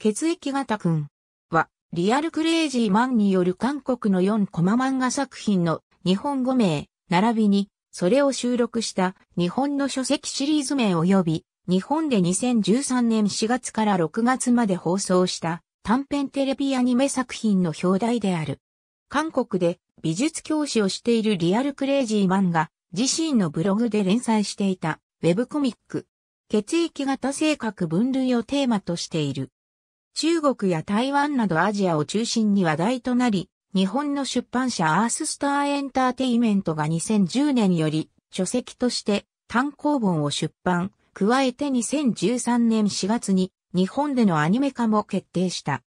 血液型君は、リアルクレイジーマンによる韓国の4コマ漫画作品の日本語名、並びに、それを収録した日本の書籍シリーズ名及び、日本で2013年4月から6月まで放送した短編テレビアニメ作品の表題である。韓国で美術教師をしているリアルクレイジーマンが自身のブログで連載していたウェブコミック。血液型性格分類をテーマとしている。中国や台湾などアジアを中心に話題となり、日本の出版社アーススターエンターテイメントが2010年より書籍として単行本を出版、加えて2013年4月に日本でのアニメ化も決定した。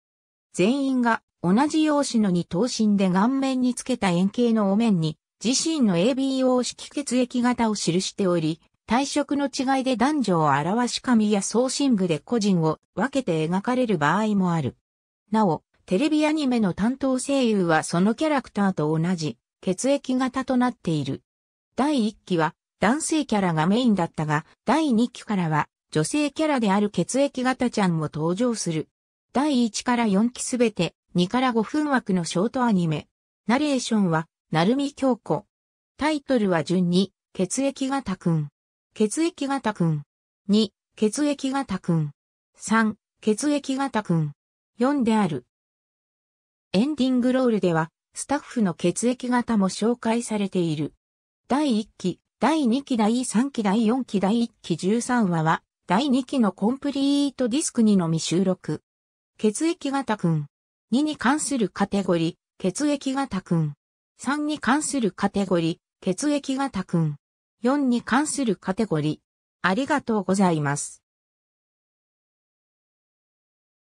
全員が同じ用紙のに等身で顔面につけた円形のお面に自身の ABO 式血液型を記しており、体色の違いで男女を表し神や送信部で個人を分けて描かれる場合もある。なお、テレビアニメの担当声優はそのキャラクターと同じ血液型となっている。第1期は男性キャラがメインだったが、第2期からは女性キャラである血液型ちゃんも登場する。第1から4期すべて2から5分枠のショートアニメ。ナレーションは、るみ京子。タイトルは順に、血液型くん。血液型ん。2、血液型ん。3、血液型ん。4である。エンディングロールでは、スタッフの血液型も紹介されている。第1期、第2期、第3期、第4期、第1期13話は、第2期のコンプリートディスクにのみ収録。血液型ん。2に関するカテゴリー、血液型ん。3に関するカテゴリー、血液型ん。4に関するカテゴリー。ありがとうございます。